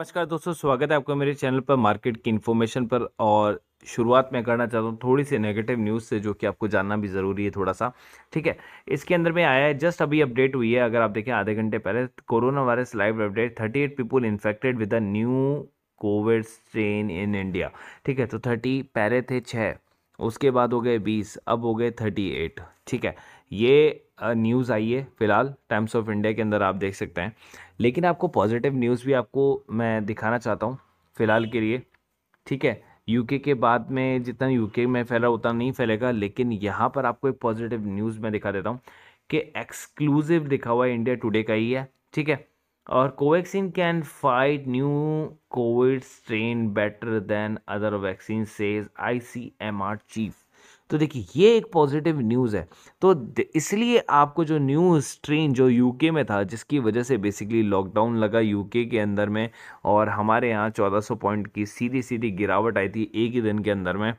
नमस्कार दोस्तों स्वागत है आपका मेरे चैनल पर मार्केट की इन्फॉर्मेशन पर और शुरुआत मैं करना चाहता हूँ थोड़ी सी नेगेटिव न्यूज़ से जो कि आपको जानना भी ज़रूरी है थोड़ा सा ठीक है इसके अंदर में आया है जस्ट अभी अपडेट हुई है अगर आप देखें आधे घंटे पहले corona virus live update thirty eight people infected with a new covid strain in India ठीक है तो थर्टी पहले थे छः उसके बाद हो गए बीस अब हो गए थर्टी एट ठीक है ये न्यूज़ आई है फ़िलहाल टाइम्स ऑफ इंडिया के अंदर आप देख सकते हैं लेकिन आपको पॉजिटिव न्यूज़ भी आपको मैं दिखाना चाहता हूँ फ़िलहाल के लिए ठीक है यूके के बाद में जितना यूके में फैला उतना नहीं फैलेगा लेकिन यहाँ पर आपको एक पॉजिटिव न्यूज़ मैं दिखा देता हूँ कि एक्सक्लूसिव दिखा हुआ है इंडिया टुडे का ही है ठीक है और Covaxin can fight new covid strain better than other vaccine says ICMR chief तो देखिए ये एक पॉजिटिव न्यूज़ है तो इसलिए आपको जो न्यू स्ट्रेन जो यूके में था जिसकी वजह से बेसिकली लॉकडाउन लगा यूके के अंदर में और हमारे यहाँ 1400 पॉइंट की सीधी सीधी गिरावट आई थी एक ही दिन के अंदर में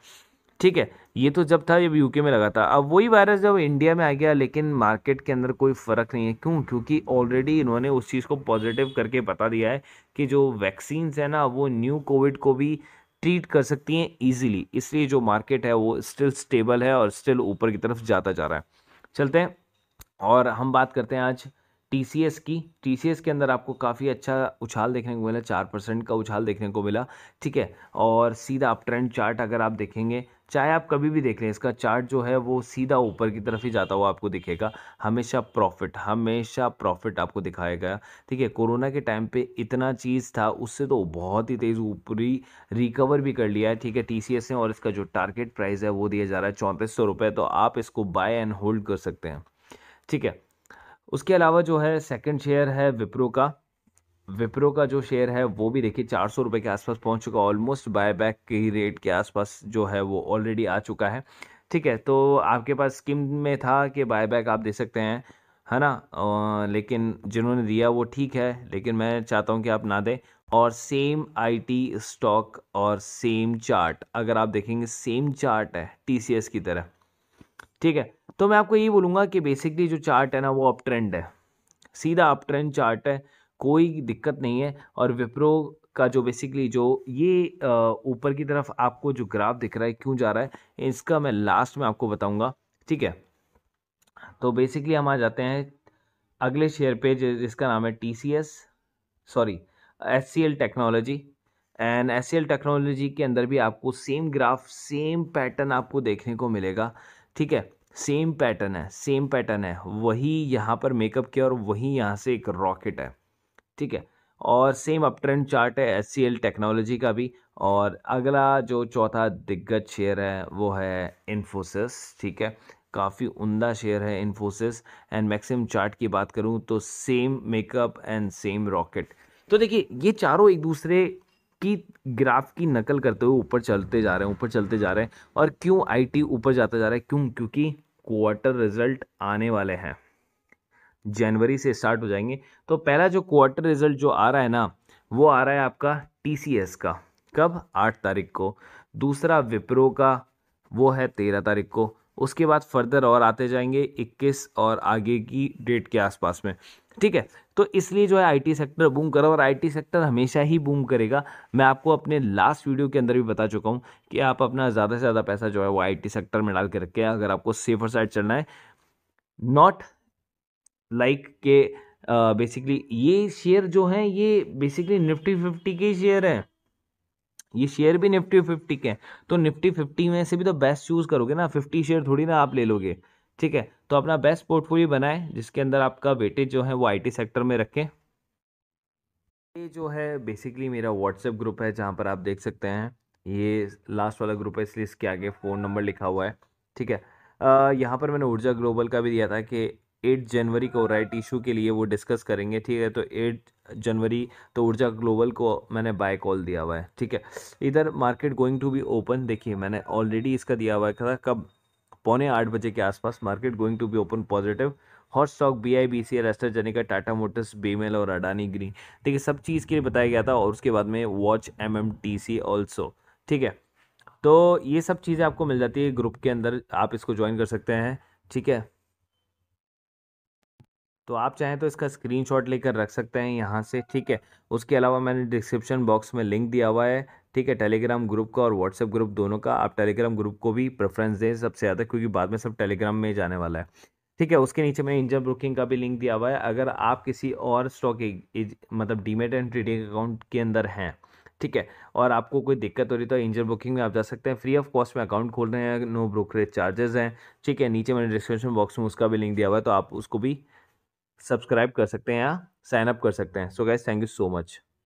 ठीक है ये तो जब था ये यूके में लगा था अब वही वायरस जब इंडिया में आ गया लेकिन मार्केट के अंदर कोई फ़र्क नहीं है क्यों क्योंकि ऑलरेडी इन्होंने उस चीज़ को पॉजिटिव करके बता दिया है कि जो वैक्सीन्स है ना वो न्यू कोविड को भी ट्रीट कर सकती हैं ईजिली इसलिए जो मार्केट है वो स्टिल स्टेबल है और स्टिल ऊपर की तरफ जाता जा रहा है चलते हैं और हम बात करते हैं आज टी की टी के अंदर आपको काफ़ी अच्छा उछाल देखने को मिला चार परसेंट का उछाल देखने को मिला ठीक है और सीधा आप ट्रेंड चार्ट अगर आप देखेंगे चाहे आप कभी भी देख लें इसका चार्ट जो है वो सीधा ऊपर की तरफ ही जाता हुआ आपको दिखेगा हमेशा प्रॉफिट हमेशा प्रॉफिट आपको दिखाया गया ठीक है कोरोना के टाइम पे इतना चीज़ था उससे तो बहुत ही तेज़ ऊपरी रिकवर भी कर लिया है ठीक है टी ने और इसका जो टारगेट प्राइस है वो दिया जा रहा है चौंतीस सौ तो आप इसको बाय एंड होल्ड कर सकते हैं ठीक है उसके अलावा जो है सेकंड शेयर है विप्रो का विप्रो का जो शेयर है वो भी देखिए चार सौ रुपये के आसपास पहुंच चुका ऑलमोस्ट बायबैक ही रेट के आसपास जो है वो ऑलरेडी आ चुका है ठीक है तो आपके पास स्कीम में था कि बायबैक आप दे सकते हैं है ना लेकिन जिन्होंने दिया वो ठीक है लेकिन मैं चाहता हूँ कि आप ना दें और सेम आईटी स्टॉक और सेम चार्ट अगर आप देखेंगे सेम चार्ट है टीसीएस की तरह ठीक है तो मैं आपको ये बोलूँगा कि बेसिकली जो चार्ट है ना वो अप ट्रेंड है सीधा अप ट्रेंड चार्ट है कोई दिक्कत नहीं है और विप्रो का जो बेसिकली जो ये ऊपर की तरफ आपको जो ग्राफ दिख रहा है क्यों जा रहा है इसका मैं लास्ट में आपको बताऊँगा ठीक है तो बेसिकली हम आ जाते हैं अगले शेयर पे जिसका नाम है T C S sorry S C L technology and S C L technology के अंदर भी आपको सेम ग्राफ सेम पैटर्न आपको देखने को मिलेगा ठीक है सेम पैटर्न है सेम पैटर्न है वही यहाँ पर मेकअप किया और वही यहाँ से एक रॉकेट है ठीक है और सेम अप ट्रेंड चार्ट है एस टेक्नोलॉजी का भी और अगला जो चौथा दिग्गज शेयर है वो है इन्फोसिस ठीक है काफ़ी उमदा शेयर है इन्फोसिस एंड मैक्सिम चार्ट की बात करूँ तो same makeup and same rocket तो देखिए ये चारों एक दूसरे की ग्राफ की नकल करते हुए ऊपर चलते जा रहे हैं ऊपर चलते जा रहे हैं और क्यों आईटी ऊपर जाता जा रहा है क्यों क्योंकि क्वार्टर रिजल्ट आने वाले हैं जनवरी से स्टार्ट हो जाएंगे तो पहला जो क्वार्टर रिजल्ट जो आ रहा है ना वो आ रहा है आपका टीसीएस का कब आठ तारीख को दूसरा विप्रो का वो है तेरह तारीख को उसके बाद फर्दर और आते जाएंगे 21 और आगे की डेट के आसपास में ठीक है तो इसलिए जो है आईटी सेक्टर बूम करा और आईटी सेक्टर हमेशा ही बूम करेगा मैं आपको अपने लास्ट वीडियो के अंदर भी बता चुका हूँ कि आप अपना ज़्यादा से ज़्यादा पैसा जो है वो आई सेक्टर में डाल के रखें अगर आपको सेफर साइड चलना है नॉट लाइक like के बेसिकली ये शेयर जो हैं ये बेसिकली निफ्टी फिफ्टी के शेयर हैं ये शेयर भी निफ्टी फिफ्टी के तो निफ्टी फिफ्टी में से भी तो बेस्ट चूज़ करोगे ना फिफ्टी शेयर थोड़ी ना आप ले लोगे ठीक है तो अपना बेस्ट पोर्टफोलियो बनाए जिसके अंदर आपका वेटेज जो है वो आईटी सेक्टर में रखें ये जो है बेसिकली मेरा व्हाट्सएप ग्रुप है जहाँ पर आप देख सकते हैं ये लास्ट वाला ग्रुप है इसलिए इसके आगे फ़ोन नंबर लिखा हुआ है ठीक है यहाँ पर मैंने ऊर्जा ग्लोबल का भी दिया था कि एट जनवरी को राइट इशू के लिए वो डिस्कस करेंगे ठीक है तो एट जनवरी तो ऊर्जा ग्लोबल को मैंने बाय कॉल दिया हुआ है ठीक है इधर market going to be open देखिए मैंने ऑलरेडी इसका दिया हुआ था कब पौने आठ बजे के आसपास market going to be open positive hot stock B I B C L AstraZeneca Tata Motors BEML और अडानी ग्रीन देखिए सब चीज़ के लिए बताया गया था और उसके बाद में watch M M T C also ठीक है तो ये सब चीज़ें आपको मिल जाती है ग्रुप के अंदर आप इसको ज्वाइन कर सकते हैं ठीक है तो आप चाहें तो इसका स्क्रीनशॉट लेकर रख सकते हैं यहाँ से ठीक है उसके अलावा मैंने डिस्क्रिप्शन बॉक्स में लिंक दिया हुआ है ठीक है टेलीग्राम ग्रुप का और व्हाट्सएप ग्रुप दोनों का आप टेलीग्राम ग्रुप को भी प्रेफरेंस दें सबसे ज़्यादा क्योंकि बाद में सब टेलीग्राम में जाने वाला है ठीक है उसके नीचे मैंने इंजन ब्रोकिंग का भी लिंक दिया हुआ है अगर आप किसी और स्टॉक मतलब डीमेट एंड ट्रेडिंग अकाउंट के अंदर हैं ठीक है और आपको कोई दिक्कत हो रही तो इंजन बुकिंग में आप जा सकते हैं फ्री ऑफ कॉस्ट में अकाउंट खोल रहे हैं नो ब्रोकरेज चार्जेस हैं ठीक है नीचे मैंने डिस्क्रिप्शन बॉक्स में उसका भी लिंक दिया हुआ है तो आप उसको भी सब्सक्राइब कर सकते हैं या साइन अप कर सकते हैं so guys thank you so much